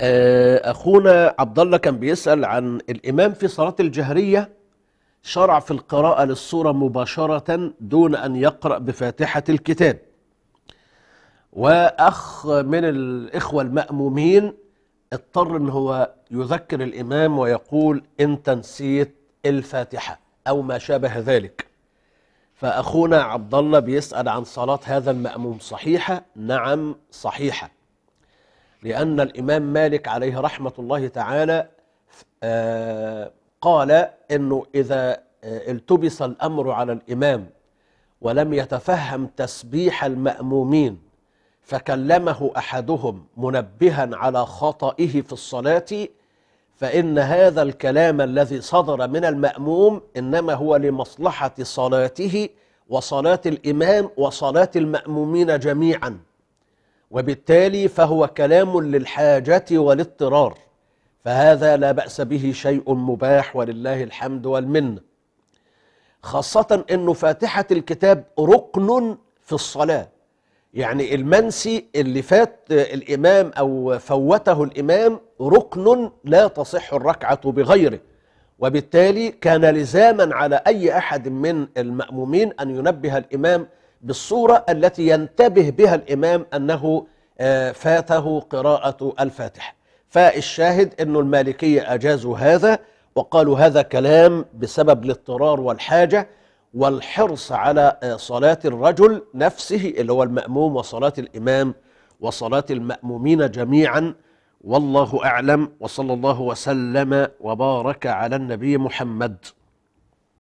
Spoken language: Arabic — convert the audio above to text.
آه، اخونا عبد الله كان بيسال عن الامام في صلاه الجهريه شرع في القراءه للصوره مباشره دون ان يقرا بفاتحه الكتاب واخ من الاخوه المامومين اضطر ان هو يذكر الامام ويقول انت نسيت الفاتحه او ما شابه ذلك فاخونا عبد الله بيسال عن صلاه هذا الماموم صحيحه نعم صحيحه لأن الإمام مالك عليه رحمة الله تعالى آه، قال أنه إذا آه، التبس الأمر على الإمام ولم يتفهم تسبيح المأمومين فكلمه أحدهم منبها على خطئه في الصلاة فإن هذا الكلام الذي صدر من المأموم إنما هو لمصلحة صلاته وصلاة الإمام وصلاة المأمومين جميعاً وبالتالي فهو كلام للحاجة والاضطرار فهذا لا بأس به شيء مباح ولله الحمد والمن خاصة أنه فاتحة الكتاب ركن في الصلاة يعني المنسي اللي فات الإمام أو فوته الإمام ركن لا تصح الركعة بغيره وبالتالي كان لزاما على أي أحد من المأمومين أن ينبه الإمام بالصورة التي ينتبه بها الإمام أنه آه، فاته قراءة الفاتحة فالشاهد أن المالكية أجازوا هذا وقالوا هذا كلام بسبب الاضطرار والحاجة والحرص على آه، صلاة الرجل نفسه اللي هو المأموم وصلاة الإمام وصلاة المأمومين جميعا والله أعلم وصلى الله وسلم وبارك على النبي محمد